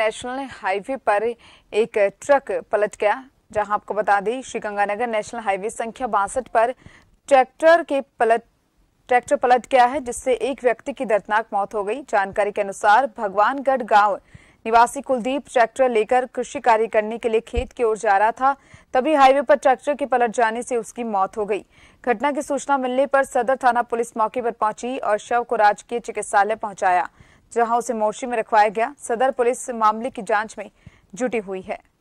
national highway पर एक truck पलट गया जहां आपको बता दी श्रीगंगानगर नेशनल हाईवे संख्या बासठ पर ट्रैक्टर के पलट ट्रैक्टर पलट गया है जिससे एक व्यक्ति की दर्दनाक मौत हो गई जानकारी के अनुसार भगवानगढ़ गांव निवासी कुलदीप ट्रैक्टर लेकर कृषि कार्य करने के लिए खेत की ओर जा रहा था तभी हाईवे पर ट्रैक्टर के पलट जाने से उसकी मौत हो गई घटना की सूचना मिलने पर सदर थाना पुलिस मौके पर पहुंची और शव को राजकीय चिकित्सालय पहुंचाया जहां उसे मोर्ची में रखवाया गया सदर पुलिस मामले की जांच में जुटी हुई है